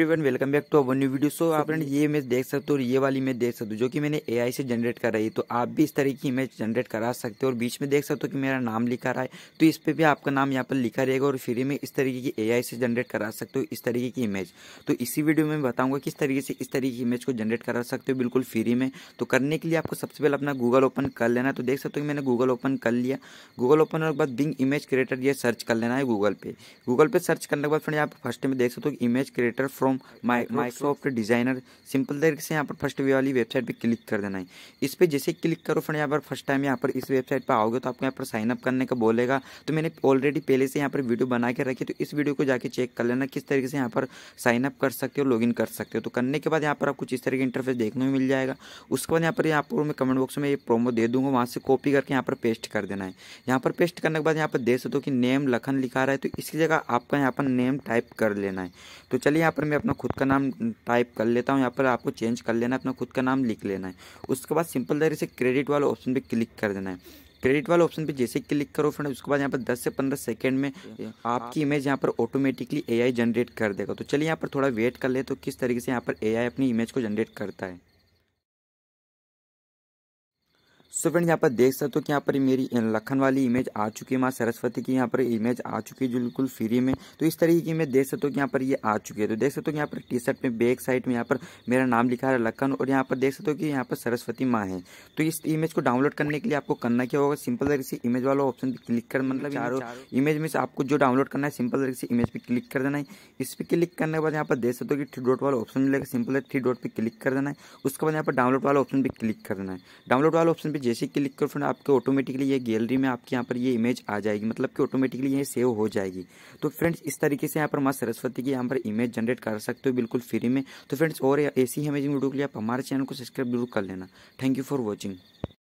everyone welcome back to our new video so आप ये image देख सकते हो और ये वाली इमेज देख सकते हो जो कि मैंने एआई से जनरेट कर रही है तो आप भी इस तरह की इमेज जनरेट करा सकते हो और बीच में देख सकते हो कि मेरा नाम लिखा रहा है तो इस पे भी आपका नाम यहाँ पर लिखा रहेगा और फ्री में इस तरीके की ए से जनरेट करा सकते हो इस तरीके की इमेज तो इसी वीडियो में बताऊँगा किस तरीके से इस तरीके की इमेज को जनरेट करा सकते हो बिल्कुल फ्री में तो करने के लिए आपको सबसे पहले अपना गूगल ओपन कर लेना तो देख सकते हो कि मैंने गूगल ओपन कर लिया गूगल ओपन करने के बाद बिंग इमेज क्रिएटर यह सर्च कर लेना है गूगल पे गूगल पे सर्च करने के बाद फ्रेंड यहाँ पर फर्स्ट में देख सकते हो image creator from from Microsoft designer simple तरीके से यहाँ पर फर्स्ट वे वाली वेबसाइट पे क्लिक कर देना है इस पर जैसे क्लिक करो फ्रेंड यहाँ पर फर्स्ट टाइम यहाँ पर इस वेबसाइट पर आओगे तो आपको यहाँ पर साइनअप करने का बोलेगा तो मैंने ऑलरेडी पहले से यहाँ पर वीडियो बना के रखी तो इस वीडियो को जाके चेक कर लेना किस तरीके से यहाँ पर साइनअप कर सकते हो लॉग कर सकते हो तो करने के बाद यहाँ पर आपको इस तरह का इंटरफेस देखने में मिल जाएगा उसके बाद यहाँ पर यहाँ पर मैं कमेंट बॉक्स में ये प्रोमो दे दूंगा वहाँ से कॉपी करके यहाँ पर पेस्ट कर देना है यहाँ पर पेस्ट करने के बाद यहाँ पर देख सकते हो कि नेम लखन लिखा रहा है तो इसकी जगह आपका यहाँ पर नेम टाइप कर लेना है तो चलिए यहाँ पर मैं अपना खुद का नाम टाइप कर लेता हूँ यहाँ पर आपको चेंज कर लेना है अपना खुद का नाम लिख लेना है उसके बाद सिंपल तरीके से क्रेडिट वाला ऑप्शन पर क्लिक कर देना है क्रेडिट वाले ऑप्शन पे जैसे क्लिक करो फ्रेंड उसके बाद यहाँ पर 10 से 15 सेकंड में आपकी इमेज यहाँ पर ऑटोमेटिकली एआई जनरेट कर देगा तो चलिए यहाँ पर थोड़ा वेट कर ले तो किस तरीके से यहाँ पर एआई अपनी इमेज को जनरेट करता है सो फ्रेंड यहाँ पर देख सकते हो कि यहाँ पर मेरी लखन वाली इमेज आ चुकी है माँ सरस्वती की यहाँ पर इमेज आ चुकी है जो बिल्कुल फ्री में तो इस तरीके की इमेज देख सकते हो कि यहाँ पर ये आ चुकी है तो देख सकते हो कि यहाँ पर टी शर्ट में बैक साइड में यहाँ पर मेरा नाम लिखा है लखन और यहाँ पर देख सकते हो कि यहाँ पर सरस्वती माँ है तो इस इमेज को डाउनलोड करने के लिए आपको करना क्या होगा सिंपल तरीके से इमेज वाला ऑप्शन पर क्लिक कर मतलब चारों इमेज में से आपको जो डाउनलोड करना है सिंपल तरीके से इमेज पर क्लिक कर देना है इस पर क्लिक करने के बाद यहाँ पर देख सकते हो कि थ्री डॉट वाला ऑप्शन मिलेगा सिंपल थ्री डॉट पर क्लिक कर देना है उसके बाद यहाँ पर डाउनलोड वाला ऑप्शन पर क्लिक कर देना है डाउनलोड वाला ऑप्शन पर जैसे क्लिक करो फ्रेंड आपके ऑटोमेटिकली ये गैलरी में आपके यहाँ पर ये इमेज आ जाएगी मतलब कि ऑटोमेटिकली ये सेव हो जाएगी तो फ्रेंड्स इस तरीके से यहाँ पर माँ सरस्वती की यहाँ पर इमेज जनरेट कर सकते हो बिल्कुल फ्री में तो फ्रेंड्स और ऐसी इमेजिंग वीडियो के लिए आप हमारे चैनल को सब्सक्राइब जरूर कर लेना थैंक यू फॉर वॉचिंग